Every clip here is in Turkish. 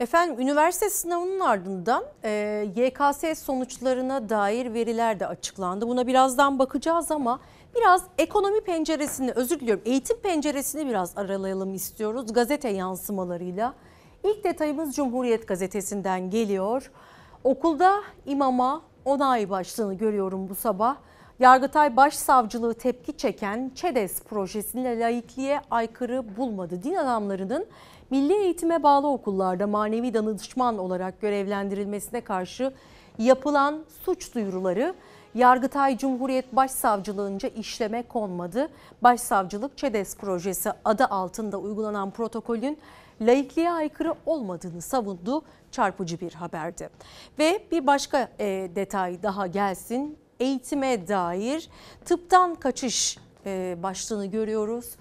Efendim üniversite sınavının ardından e, YKS sonuçlarına dair veriler de açıklandı. Buna birazdan bakacağız ama biraz ekonomi penceresini özür diliyorum eğitim penceresini biraz aralayalım istiyoruz gazete yansımalarıyla. İlk detayımız Cumhuriyet gazetesinden geliyor. Okulda imama onay başlığını görüyorum bu sabah. Yargıtay Başsavcılığı tepki çeken ÇEDES projesini laikliğe aykırı bulmadı. Din adamlarının milli eğitime bağlı okullarda manevi danışman olarak görevlendirilmesine karşı yapılan suç duyuruları Yargıtay Cumhuriyet Başsavcılığınca işleme konmadı. Başsavcılık ÇEDES projesi adı altında uygulanan protokolün laikliğe aykırı olmadığını savundu. Çarpıcı bir haberdi. Ve bir başka e, detay daha gelsin eğitime dair tıptan kaçış e, başlığını görüyoruz.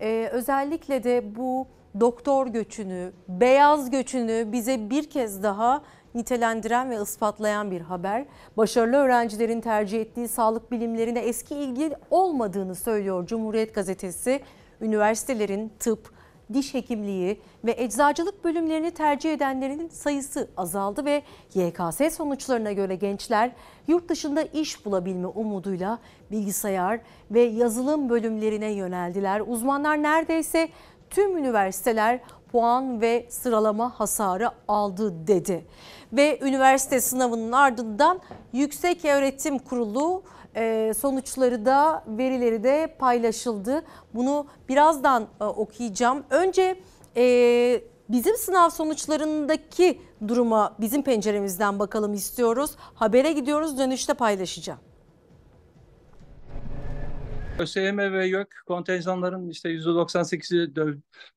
E, özellikle de bu doktor göçünü, beyaz göçünü bize bir kez daha nitelendiren ve ispatlayan bir haber. Başarılı öğrencilerin tercih ettiği sağlık bilimlerine eski ilgi olmadığını söylüyor Cumhuriyet Gazetesi. Üniversitelerin tıp, diş hekimliği ve eczacılık bölümlerini tercih edenlerin sayısı azaldı ve YKS sonuçlarına göre gençler yurt dışında iş bulabilme umuduyla bilgisayar ve yazılım bölümlerine yöneldiler. Uzmanlar neredeyse tüm üniversiteler puan ve sıralama hasarı aldı dedi. Ve üniversite sınavının ardından Yüksek Öğretim Kurulu ee, sonuçları da verileri de paylaşıldı. Bunu birazdan e, okuyacağım. Önce e, bizim sınav sonuçlarındaki duruma bizim penceremizden bakalım istiyoruz. Habere gidiyoruz dönüşte paylaşacağım. ÖSYM ve YÖK kontenjanların işte %98'i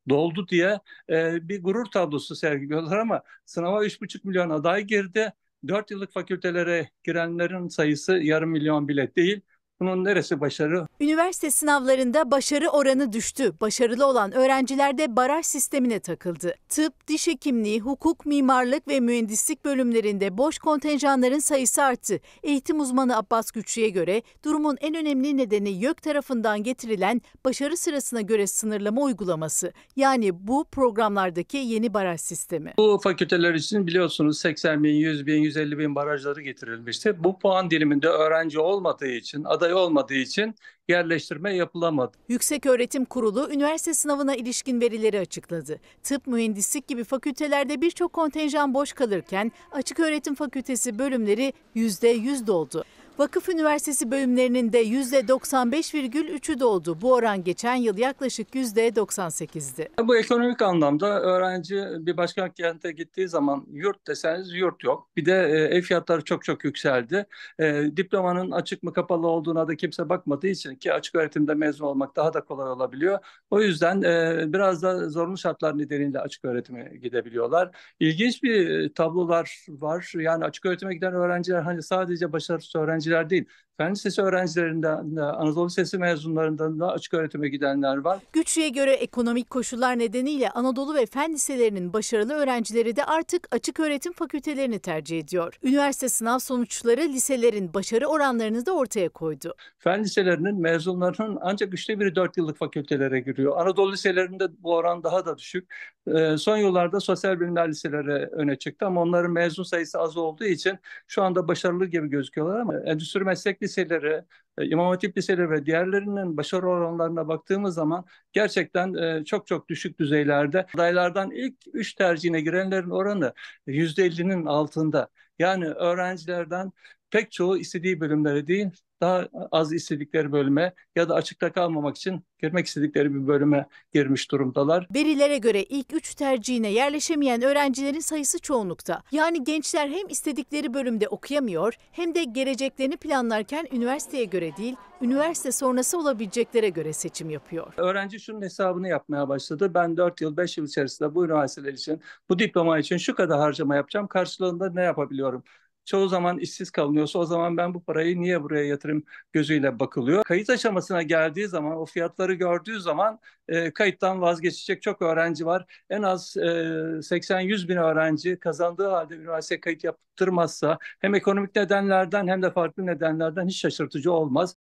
doldu diye e, bir gurur tablosu sergiliyorlar ama sınava 3,5 milyon aday girdi. 4 yıllık fakültelere girenlerin sayısı yarım milyon bile değil. Bunun neresi başarı? Üniversite sınavlarında başarı oranı düştü. Başarılı olan öğrenciler de baraj sistemine takıldı. Tıp, diş hekimliği, hukuk, mimarlık ve mühendislik bölümlerinde boş kontenjanların sayısı arttı. Eğitim uzmanı Abbas Güçlü'ye göre durumun en önemli nedeni YÖK tarafından getirilen başarı sırasına göre sınırlama uygulaması. Yani bu programlardaki yeni baraj sistemi. Bu fakülteler için biliyorsunuz 80 bin, 100 bin, 150 bin barajları getirilmişti. Bu puan diliminde öğrenci olmadığı için ada aday olmadığı için yerleştirme yapılamadı. Yüksek Öğretim Kurulu üniversite sınavına ilişkin verileri açıkladı. Tıp, mühendislik gibi fakültelerde birçok kontenjan boş kalırken açık öğretim fakültesi bölümleri %100 doldu. Vakıf Üniversitesi bölümlerinin de %95,3'ü doldu. Bu oran geçen yıl yaklaşık %98'di. Bu ekonomik anlamda öğrenci bir başka kente gittiği zaman yurt deseniz yurt yok. Bir de e, ev fiyatları çok çok yükseldi. E, diplomanın açık mı kapalı olduğuna da kimse bakmadığı için ki açık öğretimde mezun olmak daha da kolay olabiliyor. O yüzden e, biraz da zorunlu şartlar nedeniyle açık öğretime gidebiliyorlar. İlginç bir tablolar var. Yani açık öğretime giden öğrenciler hani sadece başarısız öğrenci did. Fen Lisesi öğrencilerinden de, Anadolu Lisesi mezunlarından da açık öğretime gidenler var. Güçlü'ye göre ekonomik koşullar nedeniyle Anadolu ve Fen Liselerinin başarılı öğrencileri de artık açık öğretim fakültelerini tercih ediyor. Üniversite sınav sonuçları liselerin başarı oranlarını da ortaya koydu. Fen Liselerinin mezunlarının ancak üçte biri dört yıllık fakültelere giriyor. Anadolu Liselerinde bu oran daha da düşük. Ee, son yıllarda sosyal bilimler liseleri öne çıktı ama onların mezun sayısı az olduğu için şu anda başarılı gibi gözüküyorlar ama endüstri meslek liseleri, e, İmam Hatip liseleri ve diğerlerinin başarı oranlarına baktığımız zaman gerçekten e, çok çok düşük düzeylerde adaylardan ilk üç tercihine girenlerin oranı %50'nin altında. Yani öğrencilerden pek çoğu istediği bölümlere değil, daha az istedikleri bölüme ya da açıkta kalmamak için girmek istedikleri bir bölüme girmiş durumdalar. Verilere göre ilk üç tercihine yerleşemeyen öğrencilerin sayısı çoğunlukta. Yani gençler hem istedikleri bölümde okuyamıyor hem de geleceklerini planlarken üniversiteye göre değil, üniversite sonrası olabileceklere göre seçim yapıyor. Öğrenci şunun hesabını yapmaya başladı. Ben 4 yıl 5 yıl içerisinde bu üniversiteler için, bu diploma için şu kadar harcama yapacağım. Karşılığında ne yapabiliyorum? çoğu zaman işsiz kalınıyorsa o zaman ben bu parayı niye buraya yatırım gözüyle bakılıyor. Kayıt aşamasına geldiği zaman o fiyatları gördüğü zaman e, kayıttan vazgeçecek çok öğrenci var. En az e, 80-100 bin öğrenci kazandığı halde üniversite kayıt yaptırmazsa hem ekonomik nedenlerden hem de farklı nedenlerden hiç şaşırtıcı olmaz.